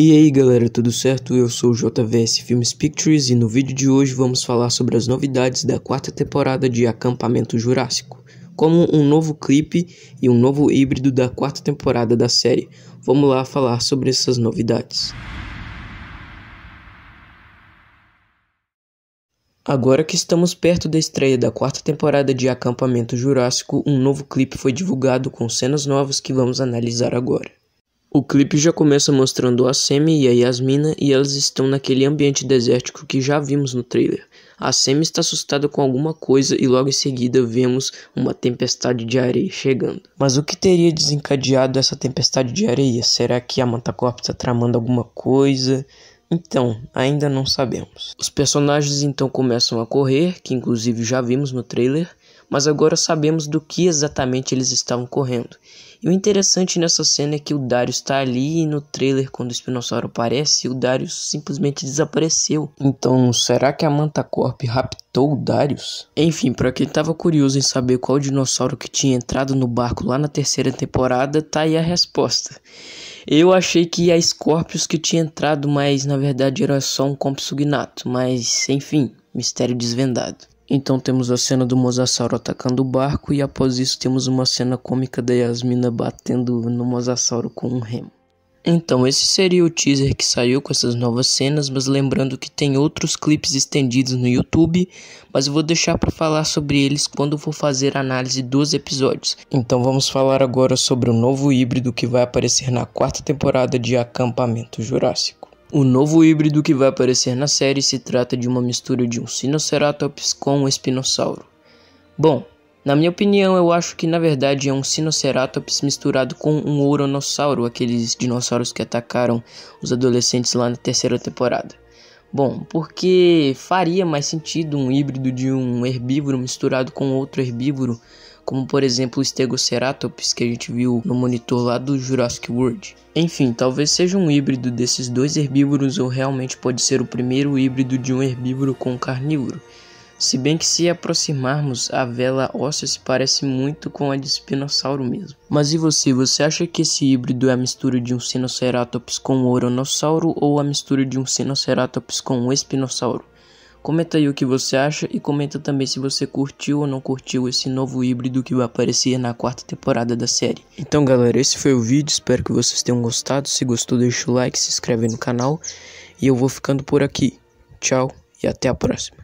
E aí galera, tudo certo? Eu sou o JVS Filmes Pictures e no vídeo de hoje vamos falar sobre as novidades da quarta temporada de Acampamento Jurássico, como um novo clipe e um novo híbrido da quarta temporada da série. Vamos lá falar sobre essas novidades. Agora que estamos perto da estreia da quarta temporada de Acampamento Jurássico, um novo clipe foi divulgado com cenas novas que vamos analisar agora. O clipe já começa mostrando a Semi e a Yasmina e elas estão naquele ambiente desértico que já vimos no trailer. A Semi está assustada com alguma coisa e logo em seguida vemos uma tempestade de areia chegando. Mas o que teria desencadeado essa tempestade de areia? Será que a Mantacorp está tramando alguma coisa? Então, ainda não sabemos. Os personagens então começam a correr, que inclusive já vimos no trailer, mas agora sabemos do que exatamente eles estavam correndo. E o interessante nessa cena é que o Dario está ali e no trailer, quando o Espinossauro aparece, o Dario simplesmente desapareceu. Então, será que a Mantacorp raptou o Darius? Enfim, para quem estava curioso em saber qual dinossauro que tinha entrado no barco lá na terceira temporada, tá aí a resposta. Eu achei que a Scorpius que tinha entrado, mas na verdade era só um compsognato. mas enfim, mistério desvendado. Então temos a cena do Mosasauro atacando o barco e após isso temos uma cena cômica da Yasmina batendo no Mosasauro com um remo. Então esse seria o teaser que saiu com essas novas cenas, mas lembrando que tem outros clipes estendidos no YouTube, mas eu vou deixar para falar sobre eles quando for fazer a análise dos episódios. Então vamos falar agora sobre o novo híbrido que vai aparecer na quarta temporada de Acampamento Jurássico. O novo híbrido que vai aparecer na série se trata de uma mistura de um Sinoceratops com um espinossauro. Bom, na minha opinião, eu acho que na verdade é um Sinoceratops misturado com um Ouronossauro, aqueles dinossauros que atacaram os adolescentes lá na terceira temporada. Bom, porque faria mais sentido um híbrido de um herbívoro misturado com outro herbívoro como por exemplo o Stegoceratops que a gente viu no monitor lá do Jurassic World. Enfim, talvez seja um híbrido desses dois herbívoros ou realmente pode ser o primeiro híbrido de um herbívoro com um carnívoro. Se bem que se aproximarmos, a vela óssea se parece muito com a de espinossauro mesmo. Mas e você, você acha que esse híbrido é a mistura de um Sinoceratops com um Oronossauro ou a mistura de um Sinoceratops com um Espinossauro? Comenta aí o que você acha e comenta também se você curtiu ou não curtiu esse novo híbrido que vai aparecer na quarta temporada da série. Então, galera, esse foi o vídeo, espero que vocês tenham gostado. Se gostou, deixa o like, se inscreve no canal e eu vou ficando por aqui. Tchau e até a próxima.